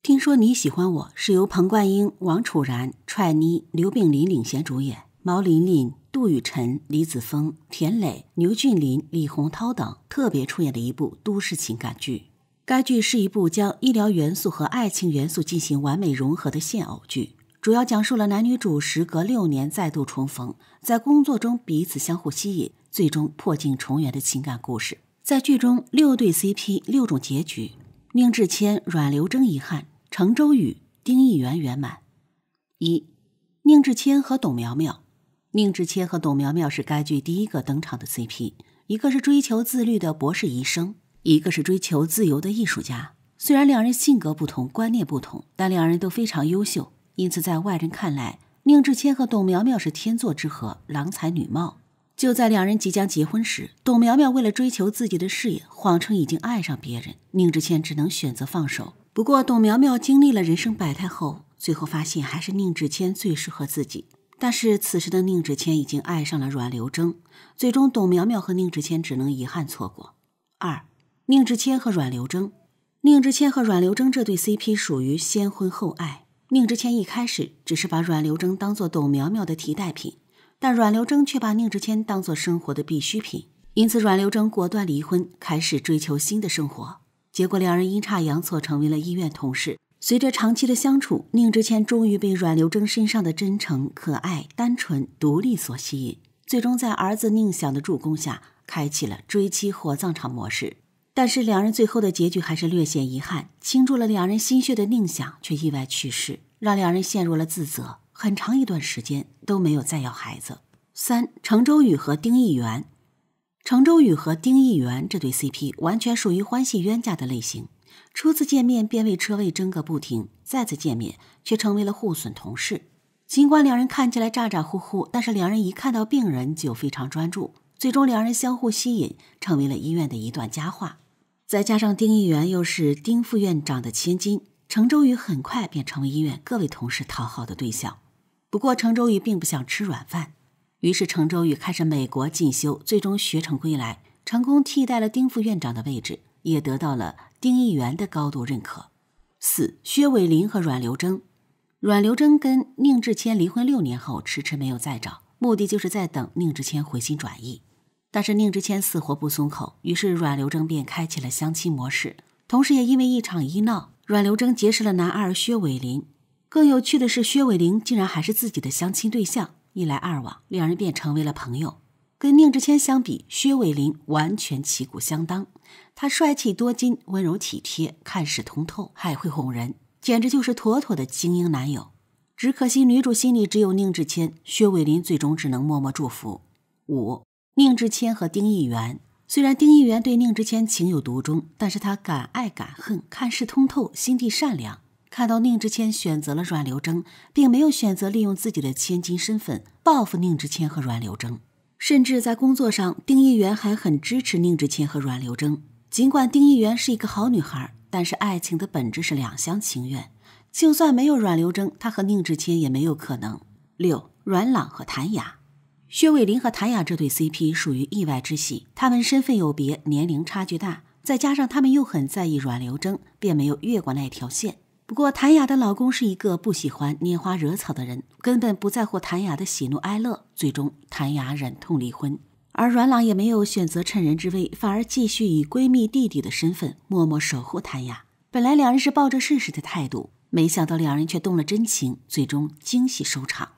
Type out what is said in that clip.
听说你喜欢我，是由彭冠英、王楚然、踹妮、刘秉林领衔主演，毛林林、杜雨辰、李子峰、田磊、牛俊林、李洪涛等特别出演的一部都市情感剧。该剧是一部将医疗元素和爱情元素进行完美融合的现偶剧，主要讲述了男女主时隔六年再度重逢，在工作中彼此相互吸引，最终破镜重圆的情感故事。在剧中，六对 CP，六种结局。宁志谦、阮留征遗憾，程周宇、丁义元圆满。一，宁志谦和董苗苗。宁志谦和董苗苗是该剧第一个登场的 CP，一个是追求自律的博士医生，一个是追求自由的艺术家。虽然两人性格不同、观念不同，但两人都非常优秀，因此在外人看来，宁志谦和董苗苗是天作之合，郎才女貌。就在两人即将结婚时，董苗苗为了追求自己的事业，谎称已经爱上别人，宁志谦只能选择放手。不过，董苗苗经历了人生百态后，最后发现还是宁志谦最适合自己。但是，此时的宁志谦已经爱上了阮流筝，最终董苗苗和宁志谦只能遗憾错过。二，宁志谦和阮流筝，宁志谦和阮流筝这对 CP 属于先婚后爱。宁志谦一开始只是把阮流筝当做董苗苗的替代品。但阮留筝却把宁志谦当做生活的必需品，因此阮留筝果断离婚，开始追求新的生活。结果两人阴差阳错成为了医院同事。随着长期的相处，宁志谦终于被阮留筝身上的真诚、可爱、单纯、独立所吸引，最终在儿子宁想的助攻下，开启了追妻火葬场模式。但是两人最后的结局还是略显遗憾，倾注了两人心血的宁想却意外去世，让两人陷入了自责很长一段时间。都没有再要孩子。三程周宇和丁义源，程周宇和丁义源这对 CP 完全属于欢喜冤家的类型。初次见面便为车位争个不停，再次见面却成为了互损同事。尽管两人看起来咋咋呼呼，但是两人一看到病人就非常专注。最终两人相互吸引，成为了医院的一段佳话。再加上丁义源又是丁副院长的千金，程周宇很快便成为医院各位同事讨好的对象。不过，程周宇并不想吃软饭，于是程周宇开始美国进修，最终学成归来，成功替代了丁副院长的位置，也得到了丁议员的高度认可。四，薛伟林和阮刘征，阮刘征跟宁志谦离婚六年后，迟迟没有再找，目的就是在等宁志谦回心转意。但是宁志谦死活不松口，于是阮刘征便开启了相亲模式，同时也因为一场医闹，阮刘征结识了男二薛伟林。更有趣的是，薛伟林竟然还是自己的相亲对象，一来二往，两人便成为了朋友。跟宁志谦相比，薛伟林完全旗鼓相当，他帅气多金，温柔体贴，看似通透，还会哄人，简直就是妥妥的精英男友。只可惜女主心里只有宁志谦，薛伟林最终只能默默祝福。五，宁志谦和丁一元，虽然丁一元对宁志谦情有独钟，但是他敢爱敢恨，看似通透，心地善良。看到宁之谦选择了阮流征，并没有选择利用自己的千金身份报复宁之谦和阮流征，甚至在工作上丁义元还很支持宁之谦和阮流征。尽管丁义元是一个好女孩，但是爱情的本质是两厢情愿，就算没有阮流征，她和宁之谦也没有可能。六，阮朗和谭雅，薛伟林和谭雅这对 CP 属于意外之喜。他们身份有别，年龄差距大，再加上他们又很在意阮流征，便没有越过那条线。不过，谭雅的老公是一个不喜欢拈花惹草的人，根本不在乎谭雅的喜怒哀乐。最终，谭雅忍痛离婚，而阮朗也没有选择趁人之危，反而继续以闺蜜弟弟的身份默默守护谭雅。本来两人是抱着试试的态度，没想到两人却动了真情，最终惊喜收场。